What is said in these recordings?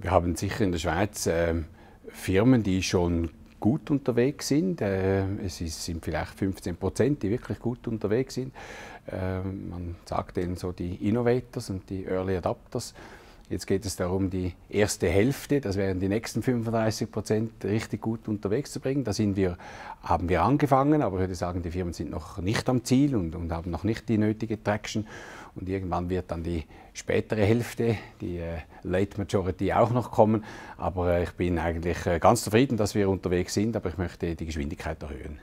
Wir haben sicher in der Schweiz äh, Firmen, die schon gut unterwegs sind. Äh, es ist, sind vielleicht 15 Prozent, die wirklich gut unterwegs sind. Äh, man sagt denen so die Innovators und die Early Adapters. Jetzt geht es darum, die erste Hälfte, das wären die nächsten 35 Prozent, richtig gut unterwegs zu bringen. Da sind wir, haben wir angefangen, aber ich würde sagen, die Firmen sind noch nicht am Ziel und, und haben noch nicht die nötige Traction. Und irgendwann wird dann die spätere Hälfte, die äh, Late Majority, auch noch kommen. Aber äh, ich bin eigentlich äh, ganz zufrieden, dass wir unterwegs sind, aber ich möchte die Geschwindigkeit erhöhen.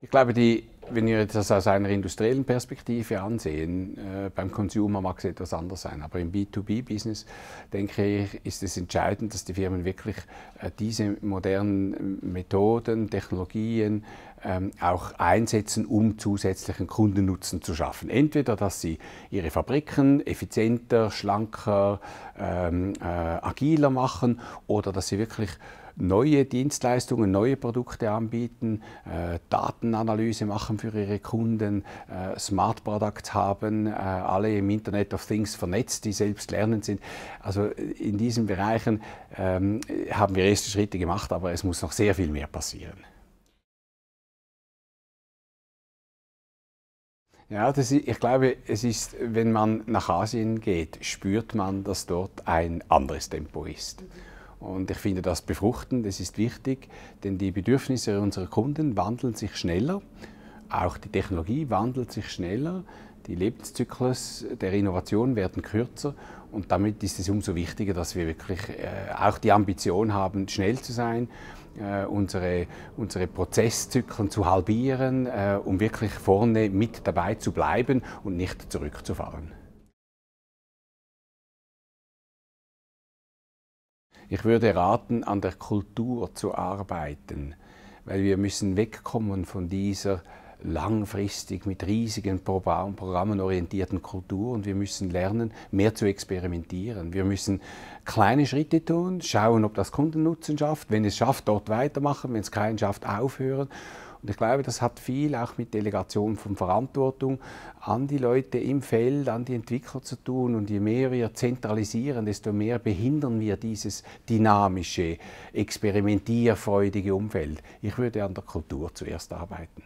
Ich glaube, die wenn wir das aus einer industriellen Perspektive ansehen, äh, beim Consumer mag es etwas anders sein, aber im B2B-Business denke ich, ist es entscheidend, dass die Firmen wirklich äh, diese modernen Methoden, Technologien, ähm, auch einsetzen, um zusätzlichen Kundennutzen zu schaffen. Entweder, dass sie ihre Fabriken effizienter, schlanker, ähm, äh, agiler machen oder dass sie wirklich neue Dienstleistungen, neue Produkte anbieten, äh, Datenanalyse machen für ihre Kunden, äh, Smart Products haben, äh, alle im Internet of Things vernetzt, die selbst lernend sind. Also in diesen Bereichen ähm, haben wir erste Schritte gemacht, aber es muss noch sehr viel mehr passieren. Ja, das, ich glaube, es ist, wenn man nach Asien geht, spürt man, dass dort ein anderes Tempo ist. Und ich finde das befruchtend, das ist wichtig, denn die Bedürfnisse unserer Kunden wandeln sich schneller auch die Technologie wandelt sich schneller, die Lebenszyklen der Innovation werden kürzer und damit ist es umso wichtiger, dass wir wirklich äh, auch die Ambition haben, schnell zu sein, äh, unsere, unsere Prozesszyklen zu halbieren, äh, um wirklich vorne mit dabei zu bleiben und nicht zurückzufallen. Ich würde raten, an der Kultur zu arbeiten, weil wir müssen wegkommen von dieser langfristig mit riesigen Programmen orientierten Kultur und wir müssen lernen, mehr zu experimentieren. Wir müssen kleine Schritte tun, schauen, ob das Kundennutzen schafft. Wenn es schafft, dort weitermachen. Wenn es keinen schafft, aufhören. Und ich glaube, das hat viel auch mit Delegation von Verantwortung an die Leute im Feld, an die Entwickler zu tun. Und je mehr wir zentralisieren, desto mehr behindern wir dieses dynamische, experimentierfreudige Umfeld. Ich würde an der Kultur zuerst arbeiten.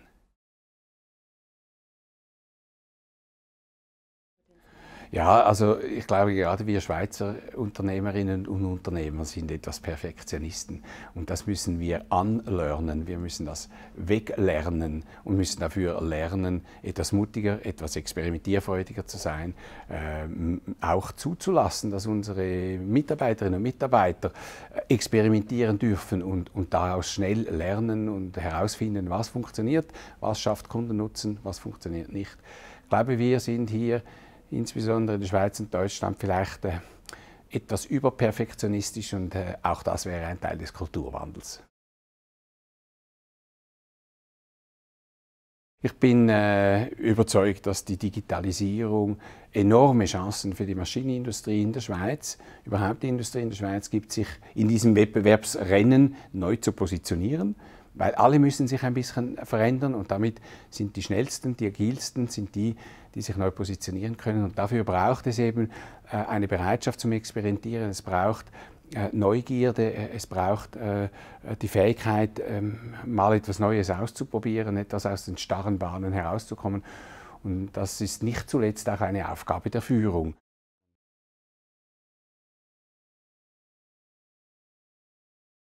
Ja, also ich glaube, gerade wir Schweizer Unternehmerinnen und Unternehmer sind etwas Perfektionisten. Und das müssen wir anlernen. Wir müssen das weglernen und müssen dafür lernen, etwas mutiger, etwas experimentierfreudiger zu sein. Ähm, auch zuzulassen, dass unsere Mitarbeiterinnen und Mitarbeiter äh, experimentieren dürfen und, und daraus schnell lernen und herausfinden, was funktioniert, was schafft Kundennutzen, was funktioniert nicht. Ich glaube, wir sind hier insbesondere in der Schweiz und Deutschland, vielleicht äh, etwas überperfektionistisch und äh, auch das wäre ein Teil des Kulturwandels. Ich bin äh, überzeugt, dass die Digitalisierung enorme Chancen für die Maschinenindustrie in der Schweiz, überhaupt die Industrie in der Schweiz gibt, sich in diesem Wettbewerbsrennen neu zu positionieren weil alle müssen sich ein bisschen verändern und damit sind die schnellsten, die agilsten, sind die, die sich neu positionieren können. Und dafür braucht es eben äh, eine Bereitschaft zum Experimentieren, es braucht äh, Neugierde, es braucht äh, die Fähigkeit, ähm, mal etwas Neues auszuprobieren, etwas aus den starren Bahnen herauszukommen. Und das ist nicht zuletzt auch eine Aufgabe der Führung.